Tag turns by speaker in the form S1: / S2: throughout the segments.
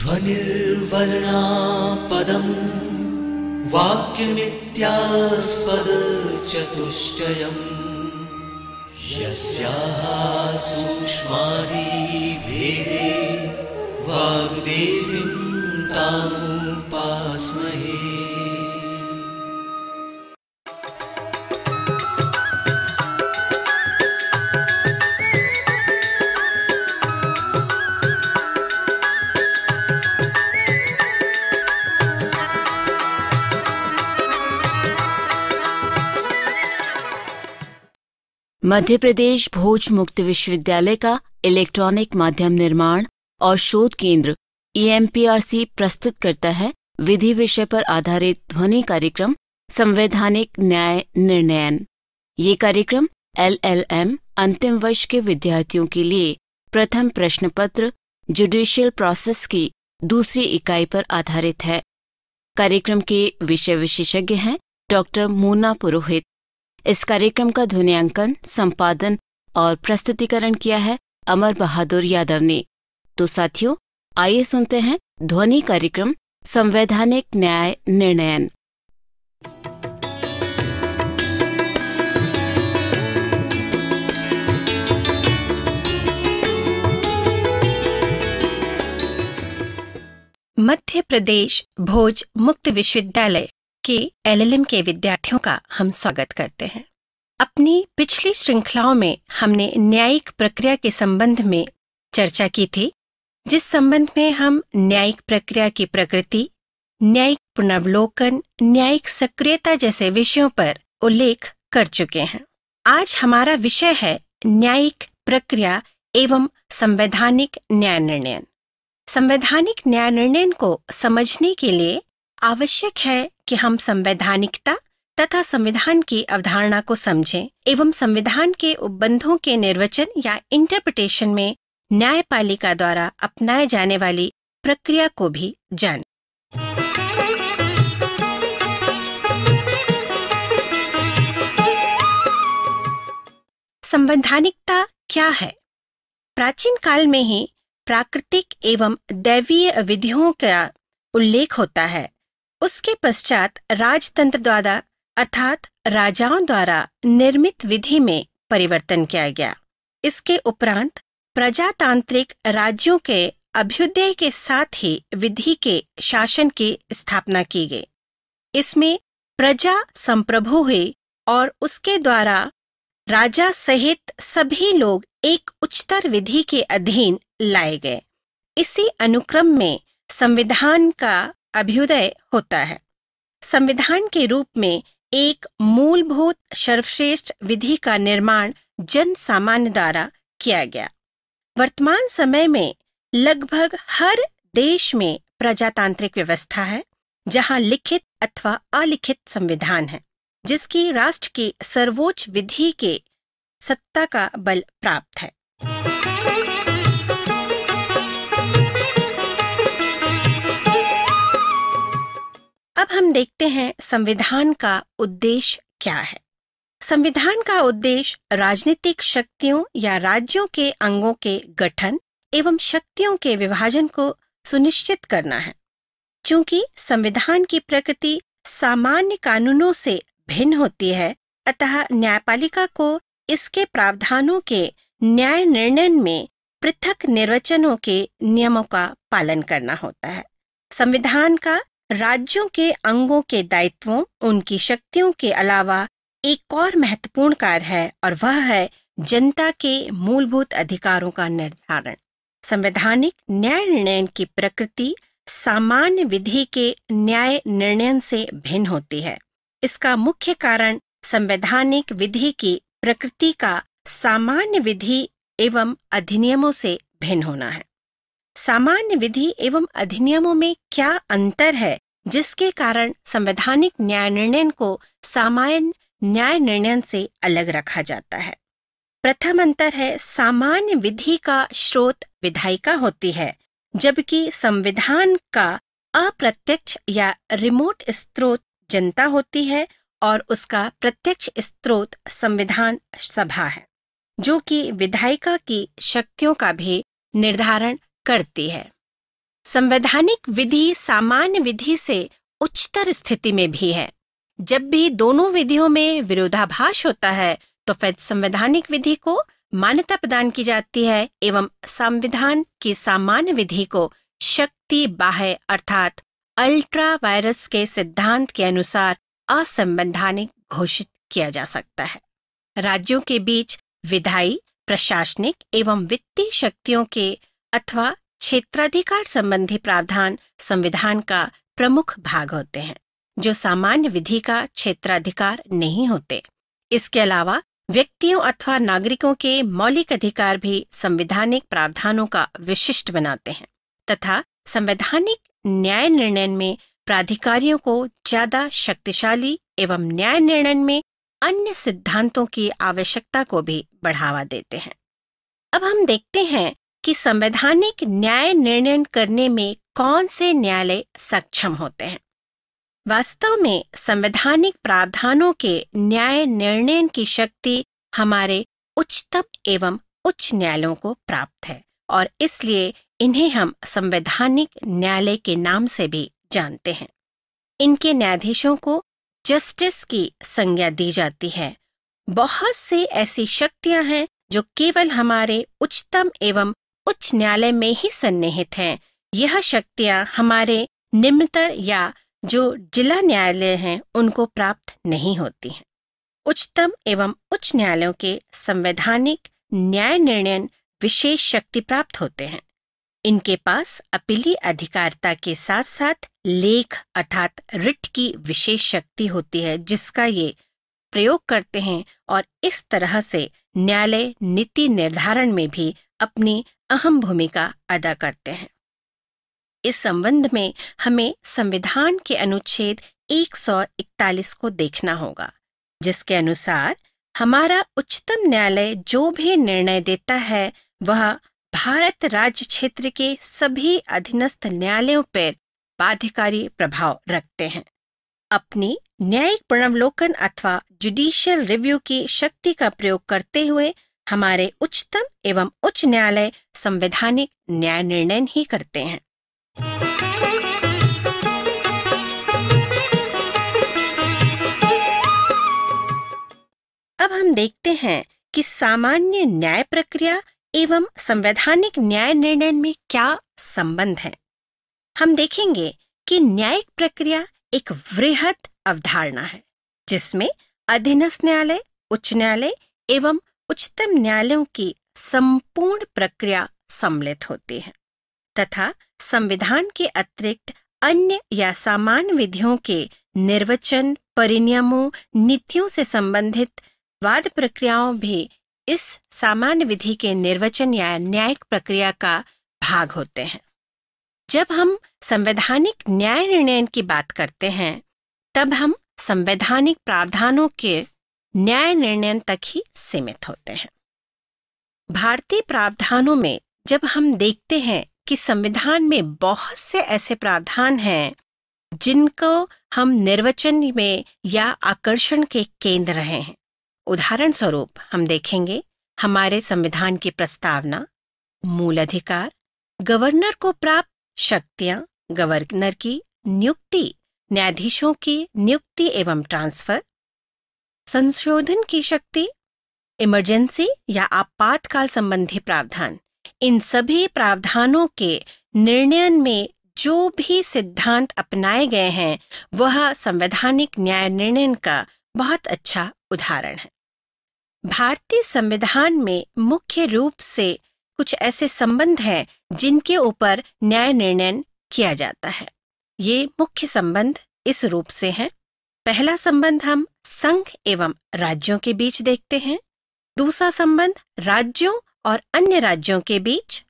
S1: ध्वनिर्वर्णापदम् वाक्यमित्यास्पद चतुष्टयम् यस्याः सूक्ष्मादिभेदे वाग्देवीम्
S2: तामुपास्महे मध्य प्रदेश भोज मुक्त विश्वविद्यालय का इलेक्ट्रॉनिक माध्यम निर्माण और शोध केंद्र ईएमपीआरसी e प्रस्तुत करता है विधि विषय पर आधारित ध्वनि कार्यक्रम संवैधानिक न्याय निर्णयन ये कार्यक्रम एलएलएम अंतिम वर्ष के विद्यार्थियों के लिए प्रथम प्रश्न पत्र जुडिशियल प्रोसेस की दूसरी इकाई पर आधारित है कार्यक्रम के विषय विशेषज्ञ हैं डॉक्टर मोना पुरोहित इस कार्यक्रम का ध्वनियांकन संपादन और प्रस्तुतिकरण किया है अमर बहादुर यादव ने तो साथियों आइए सुनते हैं ध्वनि कार्यक्रम संवैधानिक न्याय निर्णयन
S1: मध्य प्रदेश भोज मुक्त विश्वविद्यालय के एलएलएम के विद्यार्थियों का हम स्वागत करते हैं अपनी पिछली श्रृंखलाओं में हमने न्यायिक प्रक्रिया के संबंध में चर्चा की थी जिस संबंध में हम न्यायिक प्रक्रिया की प्रकृति न्यायिक पुनर्वलोकन न्यायिक सक्रियता जैसे विषयों पर उल्लेख कर चुके हैं आज हमारा विषय है न्यायिक प्रक्रिया एवं संवैधानिक न्याय निर्णय संवैधानिक न्याय निर्णय को समझने के लिए आवश्यक है कि हम संवैधानिकता तथा संविधान की अवधारणा को समझें एवं संविधान के उपबंधों के निर्वचन या इंटरप्रिटेशन में न्यायपालिका द्वारा अपनाए जाने वाली प्रक्रिया को भी जानें। संवैधानिकता क्या है प्राचीन काल में ही प्राकृतिक एवं दैवीय विधियों का उल्लेख होता है उसके पश्चात राजतंत्र द्वारा अर्थात राजाओं द्वारा निर्मित विधि में परिवर्तन किया गया इसके उपरांत प्रजातांत्रिक राज्यों के अभ्युदय के साथ ही विधि के शासन की स्थापना की गई इसमें प्रजा संप्रभु हुई और उसके द्वारा राजा सहित सभी लोग एक उच्चतर विधि के अधीन लाए गए इसी अनुक्रम में संविधान का अभ्युदय होता है संविधान के रूप में एक मूलभूत सर्वश्रेष्ठ विधि का निर्माण जन सामान्य द्वारा किया गया वर्तमान समय में लगभग हर देश में प्रजातांत्रिक व्यवस्था है जहां लिखित अथवा अलिखित संविधान है जिसकी राष्ट्र की सर्वोच्च विधि के सत्ता का बल प्राप्त है अब हम देखते हैं संविधान का उद्देश्य क्या है संविधान का उद्देश्य राजनीतिक शक्तियों या राज्यों के अंगों के गठन एवं शक्तियों के विभाजन को सुनिश्चित करना है चूंकि संविधान की प्रकृति सामान्य कानूनों से भिन्न होती है अतः न्यायपालिका को इसके प्रावधानों के न्याय निर्णय में पृथक निर्वचनों के नियमों का पालन करना होता है संविधान का राज्यों के अंगों के दायित्वों उनकी शक्तियों के अलावा एक और महत्वपूर्ण कार्य है और वह है जनता के मूलभूत अधिकारों का निर्धारण संवैधानिक न्याय निर्णयन की प्रकृति सामान्य विधि के न्याय निर्णयन से भिन्न होती है इसका मुख्य कारण संवैधानिक विधि की प्रकृति का सामान्य विधि एवं अधिनियमों से भिन्न होना है सामान्य विधि एवं अधिनियमों में क्या अंतर है जिसके कारण संवैधानिक न्याय निर्णय को सामान्य न्याय निर्णय से अलग रखा जाता है प्रथम अंतर है सामान्य विधि का स्रोत विधायिका होती है जबकि संविधान का अप्रत्यक्ष या रिमोट स्त्रोत जनता होती है और उसका प्रत्यक्ष स्त्रोत संविधान सभा है जो कि विधायिका की शक्तियों का भी निर्धारण करती है संवैधानिक विधि सामान्य विधि से उच्चतर स्थिति में भी है जब भी दोनों विधियों में विरोधाभास होता है तो फिर संवैधानिक विधि को मान्यता प्रदान की जाती है एवं संविधान की सामान्य विधि को शक्ति बाह्य अर्थात अल्ट्रा वायरस के सिद्धांत के अनुसार असंवैधानिक घोषित किया जा सकता है राज्यों के बीच विधायी प्रशासनिक एवं वित्तीय शक्तियों के अथवा क्षेत्राधिकार संबंधी प्रावधान संविधान का प्रमुख भाग होते हैं जो सामान्य विधि का क्षेत्राधिकार नहीं होते इसके अलावा व्यक्तियों अथवा नागरिकों के मौलिक अधिकार भी संवैधानिक प्रावधानों का विशिष्ट बनाते हैं तथा संवैधानिक न्याय निर्णय में प्राधिकारियों को ज्यादा शक्तिशाली एवं न्याय निर्णय में अन्य सिद्धांतों की आवश्यकता को भी बढ़ावा देते हैं अब हम देखते हैं कि संवैधानिक न्याय निर्णय करने में कौन से न्यायालय सक्षम होते हैं वास्तव में संवैधानिक प्रावधानों के न्याय निर्णय की शक्ति हमारे उच्चतम एवं उच्च न्यायालयों को प्राप्त है और इसलिए इन्हें हम संवैधानिक न्यायालय के नाम से भी जानते हैं इनके न्यायाधीशों को जस्टिस की संज्ञा दी जाती है बहुत से ऐसी शक्तियां हैं जो केवल हमारे उच्चतम एवं उच्च न्यायालय में ही सन्निहित हैं यह शक्तियां हमारे निम्नतर या जो जिला न्यायालय हैं उनको प्राप्त नहीं होती हैं उच्चतम एवं उच्च न्यायालयों के संवैधानिक न्याय निर्णय विशेष शक्ति प्राप्त होते हैं इनके पास अपीली अधिकारिता के साथ साथ लेख अर्थात रिट की विशेष शक्ति होती है जिसका ये प्रयोग करते हैं और इस तरह से न्यायालय नीति निर्धारण में भी अपनी अहम भूमिका अदा करते हैं इस संबंध में हमें संविधान के अनुच्छेद 141 को देखना होगा जिसके अनुसार हमारा उच्चतम न्यायालय जो भी निर्णय देता है वह भारत राज्य क्षेत्र के सभी अधीनस्थ न्यायालयों पर बाध्यकारी प्रभाव रखते हैं अपनी न्यायिक प्रणवलोकन अथवा जुडिशियल रिव्यू की शक्ति का प्रयोग करते हुए हमारे उच्चतम एवं उच्च न्यायालय संवैधानिक न्याय निर्णय ही करते हैं अब हम देखते हैं कि सामान्य न्याय प्रक्रिया एवं संवैधानिक न्याय निर्णय में क्या संबंध है हम देखेंगे कि न्यायिक प्रक्रिया एक वृहत अवधारणा है जिसमें अधीनस्थ न्यायालय उच्च न्यायालय एवं उच्चतम न्यायालयों की संपूर्ण प्रक्रिया सम्मिलित होती है तथा संविधान के अतिरिक्त अन्य या सामान्य विधियों के निर्वचन परिनियमों नीतियों से संबंधित वाद प्रक्रियाओं भी इस सामान्य विधि के निर्वचन या न्यायिक प्रक्रिया का भाग होते हैं जब हम संवैधानिक न्याय निर्णय की बात करते हैं तब हम संवैधानिक प्रावधानों के न्याय निर्णय तक ही सीमित होते हैं भारतीय प्रावधानों में जब हम देखते हैं कि संविधान में बहुत से ऐसे प्रावधान हैं जिनको हम निर्वचन में या आकर्षण के केंद्र रहे हैं उदाहरण स्वरूप हम देखेंगे हमारे संविधान की प्रस्तावना मूल अधिकार गवर्नर को प्राप्त शक्तियां गवर्नर की नियुक्ति न्यायाधीशों की नियुक्ति एवं ट्रांसफर संशोधन की शक्ति इमरजेंसी या आपातकाल संबंधी प्रावधान इन सभी प्रावधानों के निर्णयन में जो भी सिद्धांत अपनाए गए हैं वह संवैधानिक न्याय निर्णयन का बहुत अच्छा उदाहरण है भारतीय संविधान में मुख्य रूप से कुछ ऐसे संबंध हैं जिनके ऊपर न्याय निर्णय किया जाता है ये मुख्य संबंध इस रूप से हैं पहला संबंध हम संघ एवं राज्यों के बीच देखते हैं दूसरा संबंध राज्यों और अन्य राज्यों के बीच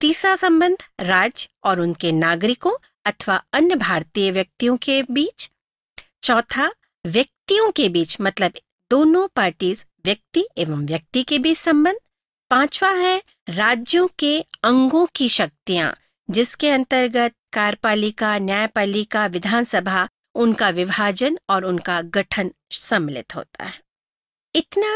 S1: तीसरा संबंध राज्य और उनके नागरिकों अथवा अन्य भारतीय व्यक्तियों के बीच चौथा व्यक्तियों के बीच मतलब दोनों पार्टीज व्यक्ति एवं व्यक्ति के बीच संबंध पांचवा है राज्यों के अंगों की शक्तियां जिसके अंतर्गत कार्यपालिका न्यायपालिका विधानसभा उनका विभाजन और उनका गठन सम्मिलित होता है इतना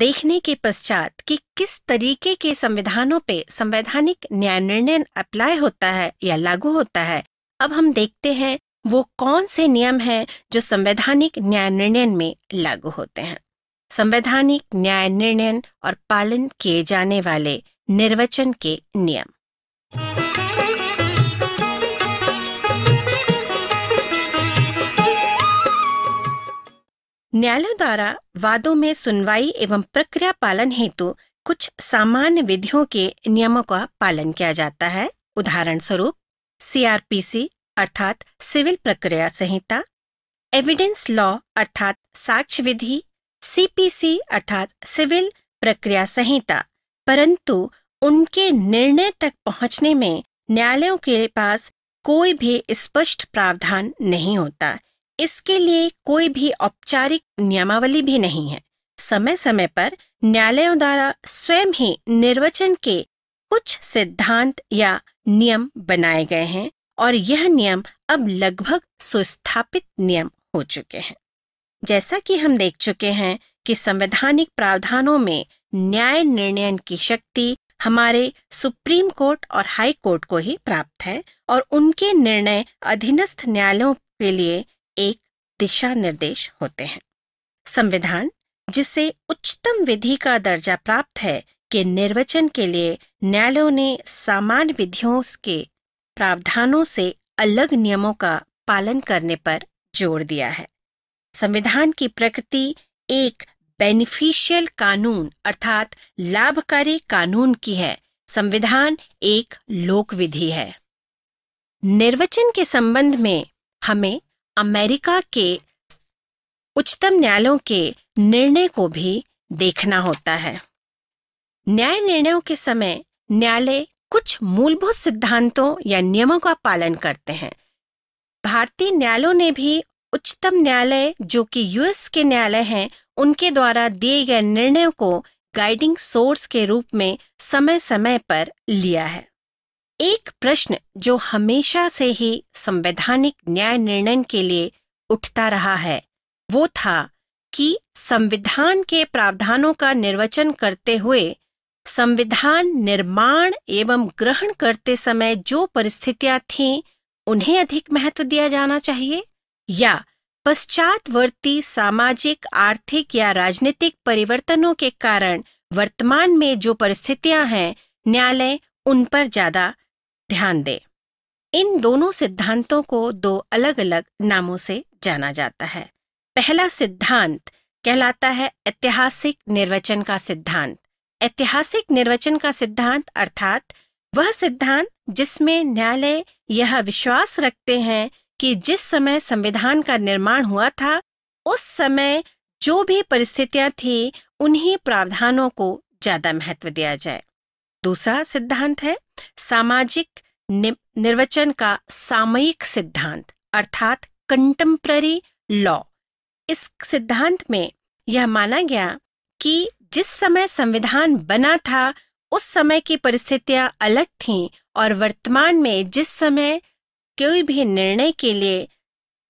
S1: देखने के पश्चात कि किस तरीके के संविधानों पे संवैधानिक न्याय निर्णय अप्लाई होता है या लागू होता है अब हम देखते हैं वो कौन से नियम हैं जो संवैधानिक न्याय निर्णय में लागू होते हैं संवैधानिक न्याय निर्णय और पालन किए जाने वाले निर्वचन के नियम न्यायालय द्वारा वादों में सुनवाई एवं प्रक्रिया पालन हेतु कुछ सामान्य विधियों के नियमों का पालन किया जाता है उदाहरण स्वरूप सीआरपीसी अर्थात सिविल प्रक्रिया संहिता एविडेंस लॉ अर्थात साक्ष्य विधि सीपीसी अर्थात सिविल प्रक्रिया संहिता परंतु उनके निर्णय तक पहुंचने में न्यायालयों के पास कोई भी स्पष्ट प्रावधान नहीं होता इसके लिए कोई भी औपचारिक नियमावली भी नहीं है समय समय पर न्यायालयों द्वारा स्वयं ही निर्वचन के कुछ सिद्धांत या नियम बनाए गए हैं और यह नियम अब लगभग सुस्थापित नियम हो चुके हैं जैसा कि हम देख चुके हैं कि संवैधानिक प्रावधानों में न्याय निर्णयन की शक्ति हमारे सुप्रीम कोर्ट और हाई कोर्ट को ही प्राप्त है और उनके निर्णय अधीनस्थ न्यायालयों के लिए एक दिशा निर्देश होते हैं संविधान जिसे उच्चतम विधि का दर्जा प्राप्त है के निर्वचन के लिए न्यायालयों ने सामान्य विधियों के प्रावधानों से अलग नियमों का पालन करने पर जोर दिया है संविधान की प्रकृति एक बेनिफिशियल कानून अर्थात लाभकारी कानून की है संविधान एक लोक विधि है निर्वचन के संबंध में हमें अमेरिका के उच्चतम न्यायालयों के निर्णय को भी देखना होता है न्याय निर्णयों के समय न्यायालय कुछ मूलभूत सिद्धांतों या नियमों का पालन करते हैं भारतीय न्यायालयों ने भी उच्चतम न्यायालय जो कि यूएस के न्यायालय हैं उनके द्वारा दिए गए निर्णयों को गाइडिंग सोर्स के रूप में समय समय पर लिया है एक प्रश्न जो हमेशा से ही संवैधानिक न्याय निर्णय के लिए उठता रहा है वो था कि संविधान के प्रावधानों का निर्वचन करते हुए संविधान निर्माण एवं ग्रहण करते समय जो परिस्थितियां थीं उन्हें अधिक महत्व दिया जाना चाहिए या पश्चातवर्ती सामाजिक आर्थिक या राजनीतिक परिवर्तनों के कारण वर्तमान में जो परिस्थितियां हैं न्यायालय उन पर ज्यादा ध्यान दें इन दोनों सिद्धांतों को दो अलग अलग नामों से जाना जाता है पहला सिद्धांत कहलाता है ऐतिहासिक निर्वचन का सिद्धांत ऐतिहासिक निर्वचन का सिद्धांत अर्थात वह सिद्धांत जिसमें न्यायालय यह विश्वास रखते हैं कि जिस समय संविधान का निर्माण हुआ था उस समय जो भी परिस्थितियां थी उन्हीं प्रावधानों को ज्यादा महत्व दिया जाए दूसरा सिद्धांत है सामाजिक निर्वचन का सामयिक सिद्धांत अर्थात कंटेम्प्ररी लॉ इस सिद्धांत में यह माना गया कि जिस समय संविधान बना था उस समय की परिस्थितियां अलग थीं और वर्तमान में जिस समय कोई भी निर्णय के लिए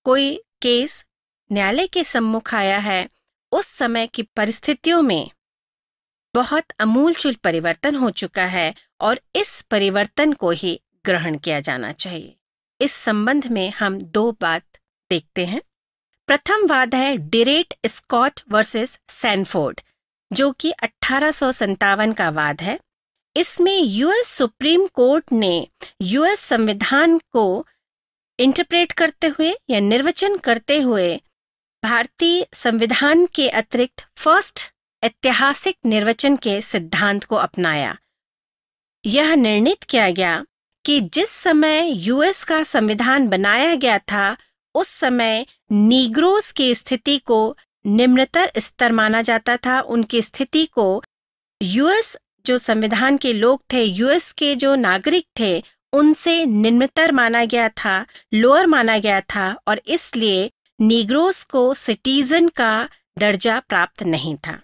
S1: कोई केस न्यायालय के सम्मुख आया है उस समय की परिस्थितियों में बहुत अमूलचूल परिवर्तन हो चुका है और इस परिवर्तन को ही ग्रहण किया जाना चाहिए इस संबंध में हम दो बात देखते हैं प्रथम वाद है डिरेट स्कॉट वर्सेस सैनफोर्ड जो कि अठारह का वाद है इसमें यूएस सुप्रीम कोर्ट ने यूएस संविधान को इंटरप्रेट करते हुए या निर्वचन करते हुए भारतीय संविधान के अतिरिक्त फर्स्ट ऐतिहासिक निर्वचन के सिद्धांत को अपनाया यह निर्णित किया गया कि जिस समय यूएस का संविधान बनाया गया था उस समय नीग्रोस की स्थिति को निम्नतर स्तर माना जाता था उनकी स्थिति को यूएस जो संविधान के लोग थे यूएस के जो नागरिक थे उनसे निम्नतर माना गया था लोअर माना गया था और इसलिए नीग्रोस को सिटीजन का दर्जा प्राप्त नहीं था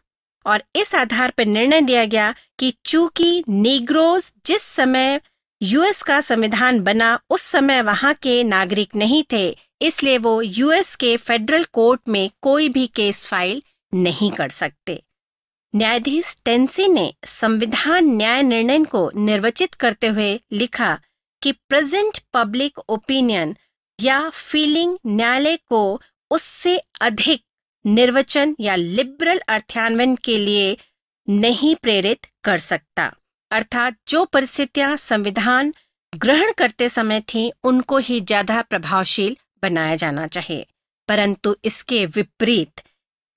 S1: और इस आधार पर निर्णय दिया गया कि चूंकि नीग्रोज जिस समय यूएस का संविधान बना उस समय वहां के नागरिक नहीं थे इसलिए वो यूएस के फेडरल कोर्ट में कोई भी केस फाइल नहीं कर सकते न्यायाधीश टेंसी ने संविधान न्याय निर्णय को निर्वचित करते हुए लिखा कि प्रेजेंट पब्लिक ओपिनियन या फीलिंग न्यायालय को उससे अधिक निर्वचन या लिबरल अर्थान्वयन के लिए नहीं प्रेरित कर सकता अर्थात जो परिस्थितियां संविधान ग्रहण करते समय थी उनको ही ज्यादा प्रभावशील बनाया जाना चाहिए परंतु इसके विपरीत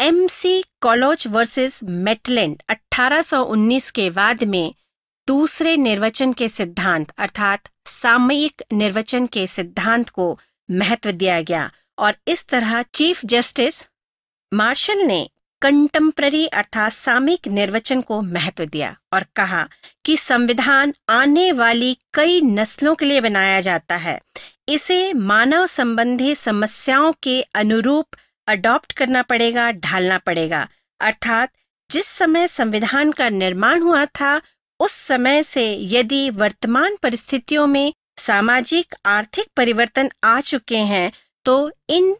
S1: M C Culloch versus Maryland 1819 के बाद में दूसरे निर्वचन के सिद्धांत अर्थात सामयिक निर्वचन के सिद्धांत को महत्व दिया गया और इस तरह चीफ जस्टिस मार्शल ने कंटेम्प्ररी अर्थात सामयिक निर्वचन को महत्व दिया और कहा कि संविधान आने वाली कई नस्लों के लिए बनाया जाता है इसे मानव संबंधी समस्याओं के अनुरूप अडॉप्ट करना पड़ेगा ढालना पड़ेगा अर्थात जिस समय संविधान का निर्माण हुआ था उस समय से यदि वर्तमान परिस्थितियों में सामाजिक आर्थिक परिवर्तन आ चुके हैं तो इन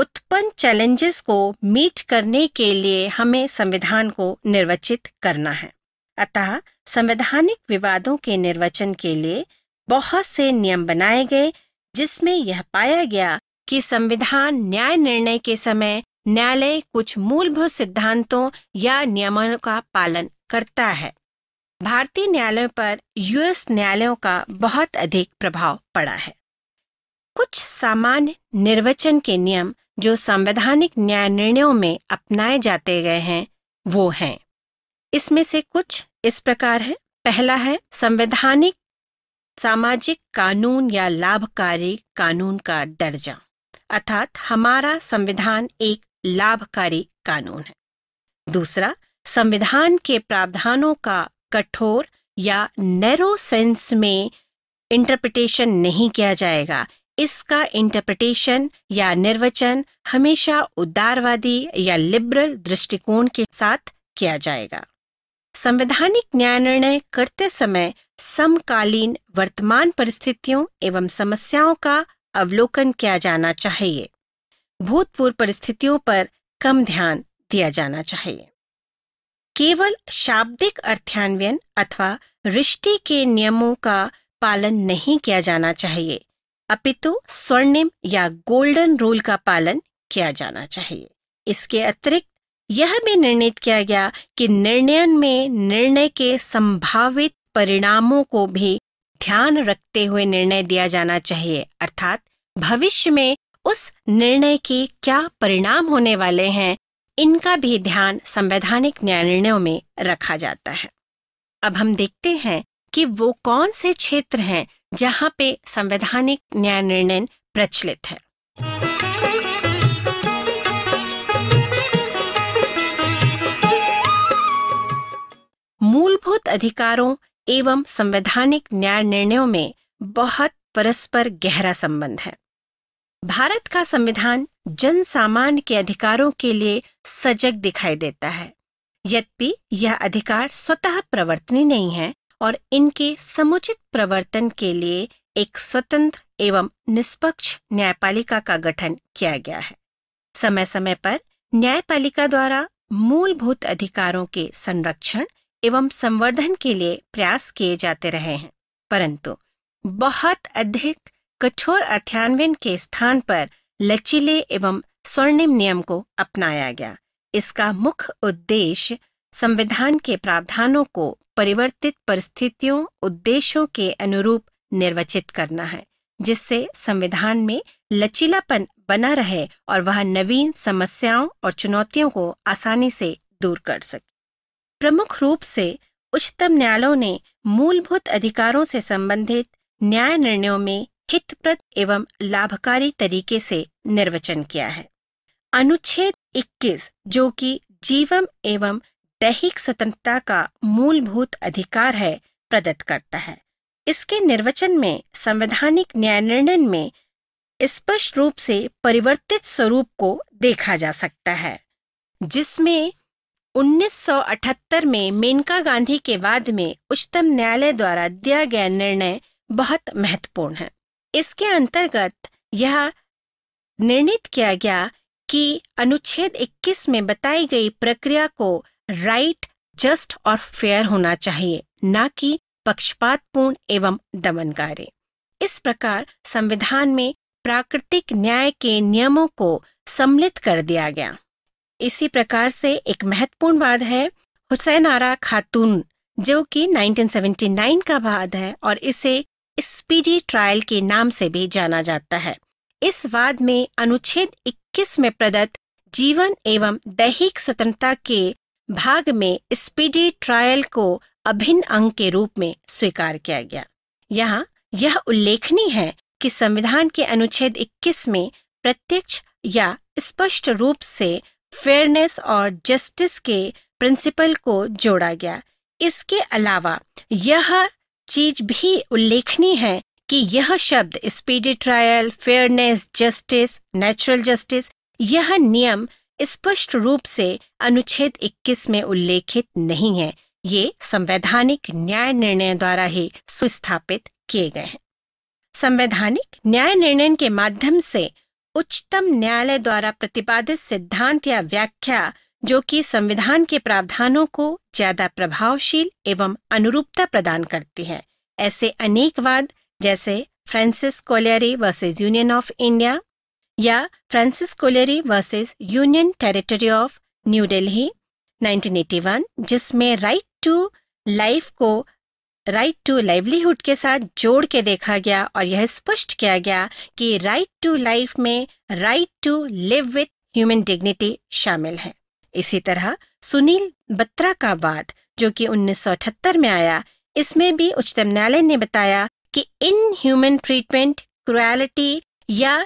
S1: उत्पन्न चैलेंजेस को मीट करने के लिए हमें संविधान को निर्वचित करना है अतः संवैधानिक विवादों के निर्वचन के लिए बहुत से नियम बनाए गए जिसमें यह पाया गया कि संविधान न्याय निर्णय के समय न्यायालय कुछ मूलभूत सिद्धांतों या नियमों का पालन करता है भारतीय न्यायालयों पर यूएस न्यायालयों का बहुत अधिक प्रभाव पड़ा है कुछ सामान्य निर्वचन के नियम जो संवैधानिक न्याय निर्णयों में अपनाए जाते गए हैं वो हैं इसमें से कुछ इस प्रकार है पहला है संवैधानिक सामाजिक कानून या लाभकारी कानून का दर्जा अर्थात हमारा संविधान एक लाभकारी कानून है दूसरा संविधान के प्रावधानों का कठोर या नैरो सेंस में इंटरप्रिटेशन नहीं किया जाएगा इसका इंटरप्रिटेशन या निर्वचन हमेशा उदारवादी या लिबरल दृष्टिकोण के साथ किया जाएगा संवैधानिक न्याय निर्णय करते समय समकालीन वर्तमान परिस्थितियों एवं समस्याओं का अवलोकन किया जाना चाहिए भूतपूर्व परिस्थितियों पर कम ध्यान दिया जाना चाहिए केवल शाब्दिक अर्थान्वयन अथवा रिश्ते के नियमों का पालन नहीं किया जाना चाहिए अपितु स्वर्णिम या गोल्डन रूल का पालन किया जाना चाहिए इसके अतिरिक्त यह भी निर्णित किया गया कि निर्णयन में निर्णय के संभावित परिणामों को भी ध्यान रखते हुए निर्णय दिया जाना चाहिए अर्थात भविष्य में उस निर्णय के क्या परिणाम होने वाले हैं इनका भी ध्यान संवैधानिक न्याय निर्णयों में रखा जाता है अब हम देखते हैं कि वो कौन से क्षेत्र हैं जहां पे संवैधानिक न्याय निर्णय प्रचलित है मूलभूत अधिकारों एवं संवैधानिक न्याय निर्णयों में बहुत परस्पर गहरा संबंध है भारत का संविधान जन सामान्य के अधिकारों के लिए सजग दिखाई देता है यद्यपि यह अधिकार स्वतः प्रवर्तनी नहीं है और इनके समुचित प्रवर्तन के लिए एक स्वतंत्र एवं निष्पक्ष न्यायपालिका का गठन किया गया है समय समय पर न्यायपालिका द्वारा मूलभूत अधिकारों के संरक्षण एवं संवर्धन के लिए प्रयास किए जाते रहे हैं परंतु बहुत अधिक कठोर अर्थान्वयन के स्थान पर लचीले एवं स्वर्णिम नियम को अपनाया गया इसका मुख्य उद्देश्य संविधान के प्रावधानों को परिवर्तित परिस्थितियों उद्देश्यों के अनुरूप निर्वचित करना है जिससे संविधान में लचीलापन बना रहे और वह नवीन समस्याओं और चुनौतियों को आसानी से दूर कर सके प्रमुख रूप से उच्चतम न्यायालयों ने मूलभूत अधिकारों से संबंधित न्याय निर्णयों में हितप्रद एवं लाभकारी तरीके से निर्वचन किया है अनुच्छेद 21 जो कि जीवन एवं दैहिक स्वतंत्रता का मूलभूत अधिकार है प्रदत्त करता है इसके निर्वचन में संवैधानिक न्याय निर्णय में स्पष्ट रूप से परिवर्तित स्वरूप को देखा जा सकता है जिसमें 1978 में मेनका गांधी के वाद में उच्चतम न्यायालय द्वारा दिया गया निर्णय बहुत महत्वपूर्ण है इसके अंतर्गत यह निर्णित किया गया कि अनुच्छेद 21 में बताई गई प्रक्रिया को राइट जस्ट और फेयर होना चाहिए न कि पक्षपातपूर्ण एवं दमनकारी इस प्रकार संविधान में प्राकृतिक न्याय के नियमों को सम्मिलित कर दिया गया इसी प्रकार से एक महत्वपूर्ण वाद है हुसैन आरा खातून जो कि 1979 का वाद है और इसे स्पीडी ट्रायल के नाम से भी जाना जाता है इस वाद में अनुच्छेद 21 में प्रदत्त जीवन एवं दैहिक स्वतंत्रता के भाग में स्पीडी ट्रायल को अभिन्न अंग के रूप में स्वीकार किया गया यहाँ यह उल्लेखनीय है कि संविधान के अनुच्छेद 21 में प्रत्यक्ष या स्पष्ट रूप से फेयरनेस और जस्टिस के प्रिंसिपल को जोड़ा गया इसके अलावा यह चीज भी उल्लेखनीय है कि यह शब्द speedy trial fairness justice natural justice यह नियम स्पष्ट रूप से अनुच्छेद 21 में उल्लेखित नहीं है ये संवैधानिक न्याय निर्णय द्वारा ही सुस्थापित किए गए हैं संवैधानिक न्याय निर्णय के माध्यम से उच्चतम न्यायालय द्वारा प्रतिपादित सिद्धांत या व्याख्या जो कि संविधान के प्रावधानों को ज्यादा प्रभावशील एवं अनुरूपता प्रदान करती है ऐसे अनेक वाद जैसे Francis Coralie versus union of India या Francis Coralie versus union territory of new Delhi 1981 जिसमें राइट टू लाइफ को राइट टू लाइवलीहुड के साथ जोड़ के देखा गया और यह स्पष्ट किया गया कि राइट टू लाइफ में right to live with human dignity शामिल है इसी तरह सुनील बत्रा का वाद जो कि 1978 में आया इसमें भी उच्चतम न्यायालय ने बताया कि इन ह्यूमन ट्रीटमेंट क्रुएलिटी या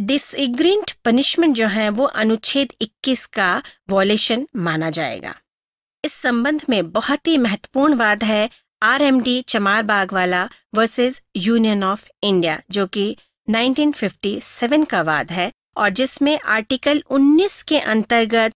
S1: डिसग्रींट पनिशमेंट जो है वो अनुच्छेद 21 का वॉलेशन माना जाएगा इस संबंध में बहुत ही महत्वपूर्ण वाद है are M D Chamarbaugwala versus union of India जो कि 1957 का वाद है और जिसमें आर्टिकल 19 के अंतर्गत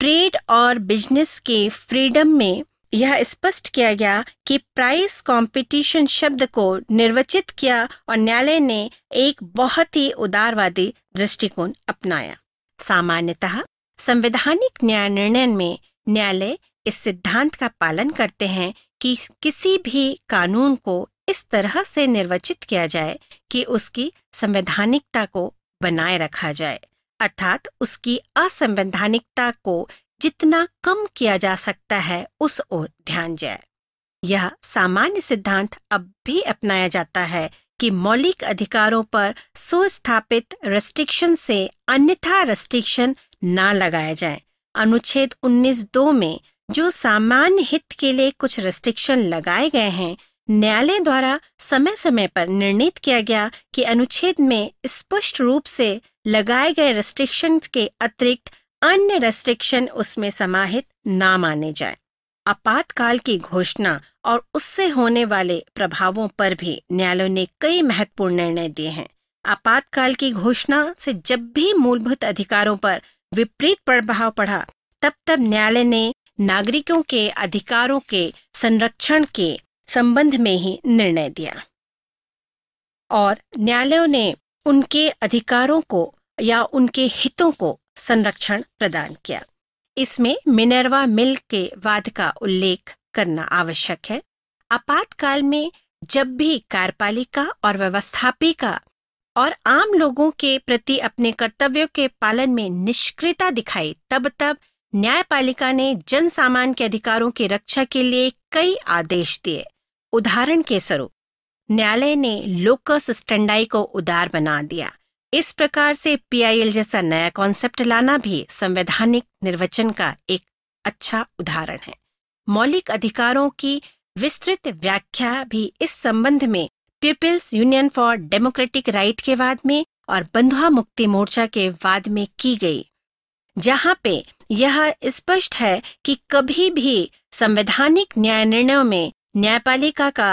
S1: ट्रेड और बिजनेस के फ्रीडम में यह स्पष्ट किया गया कि प्राइस कंपटीशन शब्द को निर्वचित किया और न्यायालय ने एक बहुत ही उदारवादी दृष्टिकोण अपनाया सामान्यतः संवैधानिक न्याय निर्णय में न्यायालय इस सिद्धांत का पालन करते हैं कि किसी भी कानून को इस तरह से निर्वचित किया जाए कि उसकी संवैधानिकता को बनाए रखा जाए अर्थात उसकी असंवैधानिकता को जितना कम किया जा सकता है उस ओर ध्यान जाए यह सामान्य सिद्धांत अब भी अपनाया जाता है कि मौलिक अधिकारों पर सुस्थापित रेस्ट्रिक्शन से अन्यथा रेस्ट्रिक्शन ना लगाया जाए अनुच्छेद दो में जो सामान्य हित के लिए कुछ रेस्ट्रिक्शन लगाए गए हैं न्यायालय द्वारा समय समय पर निर्णित किया गया कि अनुच्छेद में स्पष्ट रूप से लगाए गए रेस्ट्रिक्शन के अतिरिक्त अन्य रेस्ट्रिक्शन उसमें समाहित ना माने जाए आपातकाल की घोषणा और उससे होने वाले प्रभावों पर भी न्यायालय ने कई महत्वपूर्ण निर्णय दिए हैं आपातकाल की घोषणा से जब भी मूलभूत अधिकारों पर विपरीत प्रभाव पड़ा तब तब न्यायालय ने नागरिकों के अधिकारों के संरक्षण के संबंध में ही निर्णय दिया और न्यायालयों ने उनके अधिकारों को या उनके हितों को संरक्षण प्रदान किया इसमें मिनरवा मिल के वाद का उल्लेख करना आवश्यक है आपातकाल में जब भी कार्यपालिका और व्यवस्थापिका और आम लोगों के प्रति अपने कर्तव्यों के पालन में निष्क्रियता दिखाई तब तब न्यायपालिका ने जन सामान के अधिकारों की रक्षा के लिए कई आदेश दिए उदाहरण के स्वरूप न्यायालय ने लोकस स्टैंडाई को उदार बना दिया इस प्रकार से पीआईएल जैसा नया कॉन्सेप्ट लाना भी संवैधानिक निर्वचन का एक अच्छा उदाहरण है मौलिक अधिकारों की विस्तृत व्याख्या भी इस संबंध में people's union for democratic right के वाद में और बंधुआ मुक्ति मोर्चा के वाद में की गई जहां पे यह स्पष्ट है कि कभी भी संवैधानिक न्याय निर्णयों में न्यायपालिका का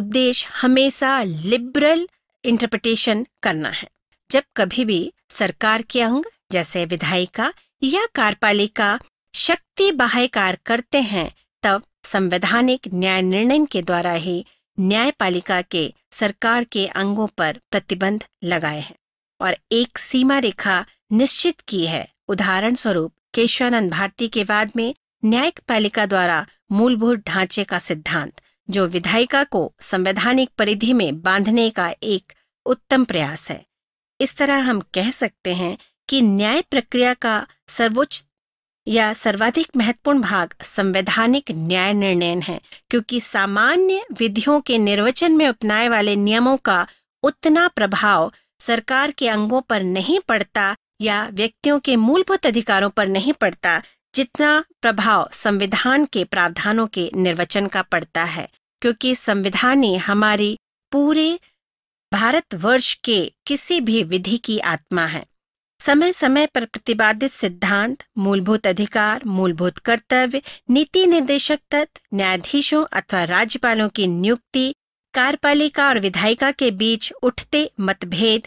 S1: उद्देश्य हमेशा लिबरल इंटरप्रिटेशन करना है जब कभी भी सरकार के अंग जैसे विधायिका या कार्यपालिका शक्ति बाह्य कार्य करते हैं तब संवैधानिक न्याय निर्णय के द्वारा ही न्यायपालिका के सरकार के अंगों पर प्रतिबंध लगाए हैं और एक सीमा रेखा निश्चित की है उदाहरण स्वरूप केशवानंद भारती के बाद में पालिका द्वारा मूलभूत ढांचे का सिद्धांत जो विधायिका को संवैधानिक परिधि में बांधने का एक उत्तम प्रयास है इस तरह हम कह सकते हैं कि न्याय प्रक्रिया का सर्वोच्च या सर्वाधिक महत्वपूर्ण भाग संवैधानिक न्याय निर्णय है क्योंकि सामान्य विधियों के निर्वचन में अपनाए वाले नियमों का उतना प्रभाव सरकार के अंगों पर नहीं पड़ता या व्यक्तियों के मूलभूत अधिकारों पर नहीं पड़ता जितना प्रभाव संविधान के प्रावधानों के निर्वचन का पड़ता है क्योंकि संविधान ने हमारी पूरे भारत वर्ष के किसी भी विधि की आत्मा है समय समय पर प्रतिपादित सिद्धांत मूलभूत अधिकार मूलभूत कर्तव्य नीति निर्देशक तत्व न्यायाधीशों अथवा राज्यपालों की नियुक्ति कार्यपालिका और विधायिका के बीच उठते मतभेद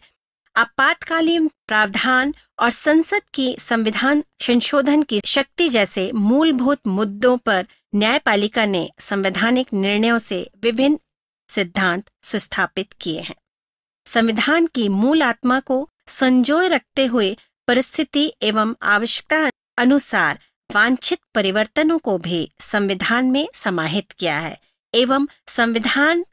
S1: आपातकालीन प्रावधान और संसद की संविधान संशोधन की शक्ति जैसे मूलभूत मुद्दों पर न्यायपालिका ने संवैधानिक निर्णयों से विभिन्न सिद्धांत सुस्थापित किए हैं संविधान की मूल आत्मा को संजोए रखते हुए परिस्थिति एवं आवश्यकता अनुसार वांछित परिवर्तनों को भी संविधान में समाहित किया है एवं संविधान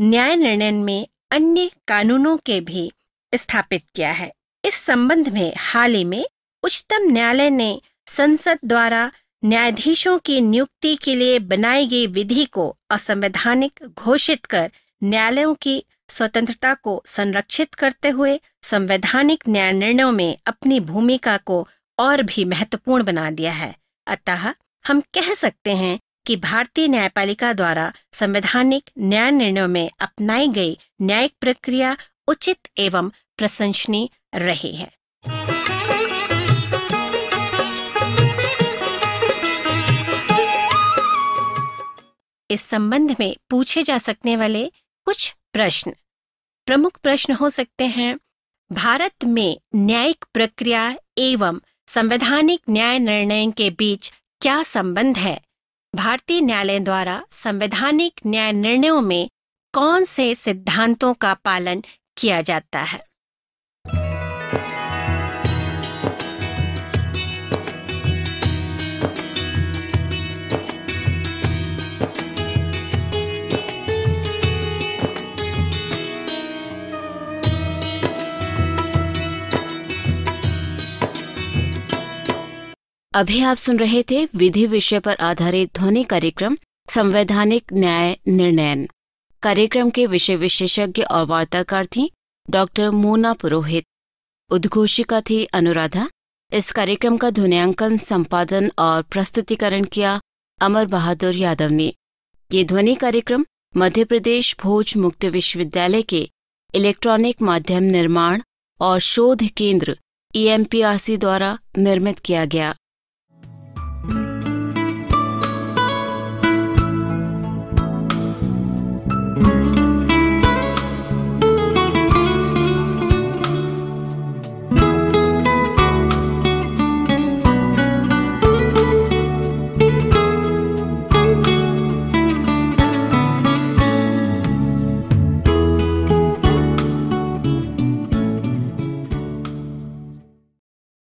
S1: न्याय निर्णय में अन्य कानूनों के भी स्थापित किया है इस संबंध में हाल ही में उच्चतम न्यायालय ने संसद द्वारा न्यायाधीशों की नियुक्ति के लिए बनाई गई विधि को असंवैधानिक घोषित कर न्यायालयों की स्वतंत्रता को संरक्षित करते हुए संवैधानिक न्याय निर्णयों में अपनी भूमिका को और भी महत्वपूर्ण बना दिया है अतः हम कह सकते हैं कि भारतीय न्यायपालिका द्वारा संवैधानिक न्याय निर्णयों में अपनाई गई न्यायिक प्रक्रिया उचित एवं प्रशंसनीय रही है इस संबंध में पूछे जा सकने वाले कुछ प्रश्न प्रमुख प्रश्न हो सकते हैं भारत में न्यायिक प्रक्रिया एवं संवैधानिक न्याय निर्णय के बीच क्या संबंध है भारतीय न्यायालय द्वारा संवैधानिक न्याय निर्णयों में कौन से सिद्धांतों का पालन किया जाता
S2: है अभी आप सुन रहे थे विधि विषय पर आधारित ध्वनि कार्यक्रम संवैधानिक न्याय निर्णयन कार्यक्रम के विषय विशेषज्ञ और वार्ताकार थी डॉक्टर मोना पुरोहित उद्घोषिका थी अनुराधा इस कार्यक्रम का ध्वनियांकन संपादन और प्रस्तुतिकरण किया अमर बहादुर यादव ने ये ध्वनि कार्यक्रम मध्य प्रदेश भोज मुक्त विश्वविद्यालय के इलेक्ट्रॉनिक माध्यम निर्माण और शोध केंद्र ईएमपीआरसी e द्वारा निर्मित किया गया